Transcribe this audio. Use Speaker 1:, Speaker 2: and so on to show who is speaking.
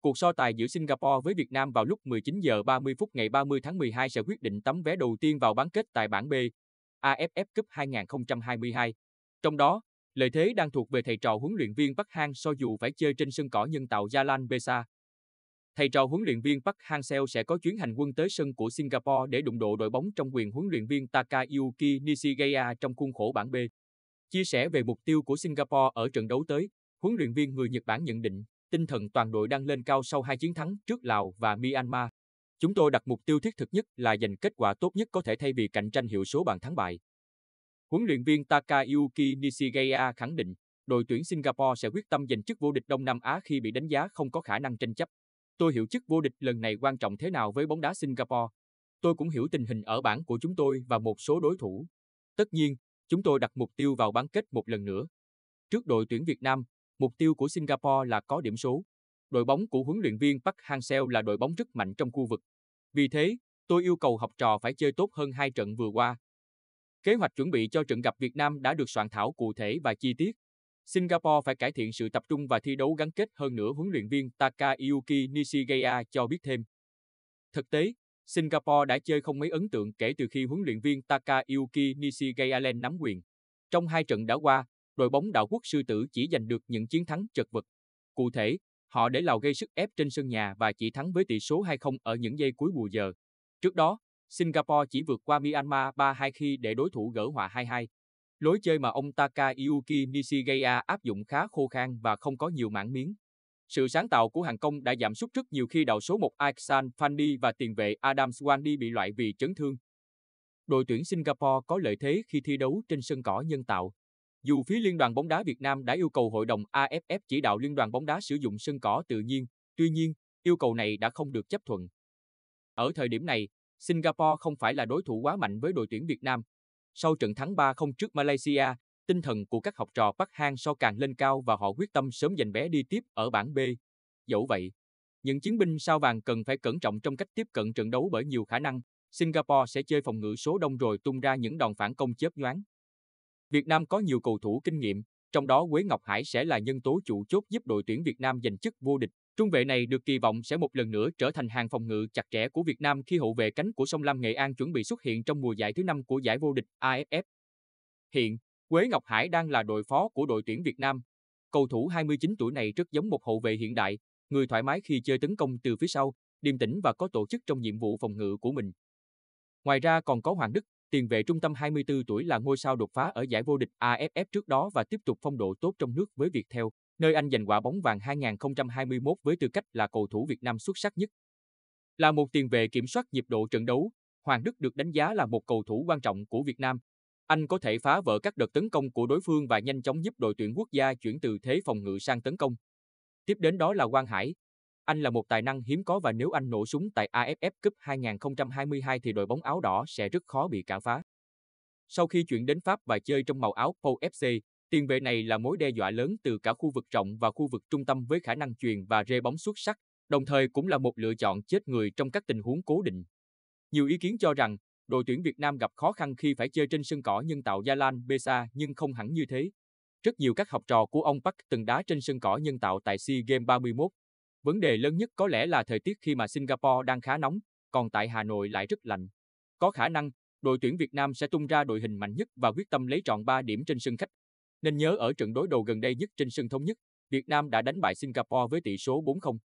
Speaker 1: Cuộc so tài giữa Singapore với Việt Nam vào lúc 19 giờ 30 phút ngày 30 tháng 12 sẽ quyết định tấm vé đầu tiên vào bán kết tại bảng B AFF Cup 2022. Trong đó, lợi thế đang thuộc về thầy trò huấn luyện viên Park Hang so dù phải chơi trên sân cỏ nhân tạo Jalan Besa. Thầy trò huấn luyện viên Park Hang-seo sẽ có chuyến hành quân tới sân của Singapore để đụng độ đội bóng trong quyền huấn luyện viên Takayuki Nishigaya trong khuôn khổ bảng B. Chia sẻ về mục tiêu của Singapore ở trận đấu tới, huấn luyện viên người Nhật Bản nhận định Tinh thần toàn đội đang lên cao sau hai chiến thắng trước Lào và Myanmar. Chúng tôi đặt mục tiêu thiết thực nhất là giành kết quả tốt nhất có thể thay vì cạnh tranh hiệu số bàn thắng bại. Huấn luyện viên Takayuki Nishigaya khẳng định, đội tuyển Singapore sẽ quyết tâm giành chức vô địch Đông Nam Á khi bị đánh giá không có khả năng tranh chấp. Tôi hiểu chức vô địch lần này quan trọng thế nào với bóng đá Singapore. Tôi cũng hiểu tình hình ở bảng của chúng tôi và một số đối thủ. Tất nhiên, chúng tôi đặt mục tiêu vào bán kết một lần nữa. Trước đội tuyển Việt Nam, Mục tiêu của Singapore là có điểm số. Đội bóng của huấn luyện viên Park Hang-seo là đội bóng rất mạnh trong khu vực. Vì thế, tôi yêu cầu học trò phải chơi tốt hơn hai trận vừa qua. Kế hoạch chuẩn bị cho trận gặp Việt Nam đã được soạn thảo cụ thể và chi tiết. Singapore phải cải thiện sự tập trung và thi đấu gắn kết hơn nữa huấn luyện viên Takayuki Nishigeya cho biết thêm. Thực tế, Singapore đã chơi không mấy ấn tượng kể từ khi huấn luyện viên Takayuki Nishigeya lên nắm quyền. Trong hai trận đã qua, đội bóng đạo quốc sư tử chỉ giành được những chiến thắng chật vật. Cụ thể, họ để Lào gây sức ép trên sân nhà và chỉ thắng với tỷ số 2-0 ở những giây cuối bù giờ. Trước đó, Singapore chỉ vượt qua Myanmar 3-2 khi để đối thủ gỡ hòa 2-2. Lối chơi mà ông Takayuki Nishigaya áp dụng khá khô khan và không có nhiều mảng miếng. Sự sáng tạo của hàng công đã giảm sút rất nhiều khi đầu số 1 Aiksan Fandi và tiền vệ Adam Swandi bị loại vì chấn thương. Đội tuyển Singapore có lợi thế khi thi đấu trên sân cỏ nhân tạo, dù phía Liên đoàn bóng đá Việt Nam đã yêu cầu hội đồng AFF chỉ đạo Liên đoàn bóng đá sử dụng sân cỏ tự nhiên, tuy nhiên, yêu cầu này đã không được chấp thuận. Ở thời điểm này, Singapore không phải là đối thủ quá mạnh với đội tuyển Việt Nam. Sau trận thắng 3-0 trước Malaysia, tinh thần của các học trò Park Hang so càng lên cao và họ quyết tâm sớm giành vé đi tiếp ở bảng B. Dẫu vậy, những chiến binh sao vàng cần phải cẩn trọng trong cách tiếp cận trận đấu bởi nhiều khả năng Singapore sẽ chơi phòng ngự số đông rồi tung ra những đòn phản công chớp nhoáng. Việt Nam có nhiều cầu thủ kinh nghiệm, trong đó Quế Ngọc Hải sẽ là nhân tố chủ chốt giúp đội tuyển Việt Nam giành chức vô địch. Trung vệ này được kỳ vọng sẽ một lần nữa trở thành hàng phòng ngự chặt chẽ của Việt Nam khi hậu vệ cánh của Sông Lam Nghệ An chuẩn bị xuất hiện trong mùa giải thứ năm của giải vô địch AFF. Hiện, Quế Ngọc Hải đang là đội phó của đội tuyển Việt Nam. Cầu thủ 29 tuổi này rất giống một hậu vệ hiện đại, người thoải mái khi chơi tấn công từ phía sau, điềm tĩnh và có tổ chức trong nhiệm vụ phòng ngự của mình. Ngoài ra còn có Hoàng Đức, Tiền vệ trung tâm 24 tuổi là ngôi sao đột phá ở giải vô địch AFF trước đó và tiếp tục phong độ tốt trong nước với việc Theo, nơi anh giành quả bóng vàng 2021 với tư cách là cầu thủ Việt Nam xuất sắc nhất. Là một tiền vệ kiểm soát nhịp độ trận đấu, Hoàng Đức được đánh giá là một cầu thủ quan trọng của Việt Nam. Anh có thể phá vỡ các đợt tấn công của đối phương và nhanh chóng giúp đội tuyển quốc gia chuyển từ thế phòng ngự sang tấn công. Tiếp đến đó là Quang Hải, anh là một tài năng hiếm có và nếu anh nổ súng tại AFF Cup 2022 thì đội bóng áo đỏ sẽ rất khó bị cản phá. Sau khi chuyển đến Pháp và chơi trong màu áo Pau FC, tiền vệ này là mối đe dọa lớn từ cả khu vực rộng và khu vực trung tâm với khả năng truyền và rê bóng xuất sắc, đồng thời cũng là một lựa chọn chết người trong các tình huống cố định. Nhiều ý kiến cho rằng, đội tuyển Việt Nam gặp khó khăn khi phải chơi trên sân cỏ nhân tạo Gia Lan Besa nhưng không hẳn như thế. Rất nhiều các học trò của ông Park từng đá trên sân cỏ nhân tạo tại SEA Games 31 Vấn đề lớn nhất có lẽ là thời tiết khi mà Singapore đang khá nóng, còn tại Hà Nội lại rất lạnh. Có khả năng, đội tuyển Việt Nam sẽ tung ra đội hình mạnh nhất và quyết tâm lấy trọn 3 điểm trên sân khách. Nên nhớ ở trận đối đầu gần đây nhất trên sân thống nhất, Việt Nam đã đánh bại Singapore với tỷ số 4-0.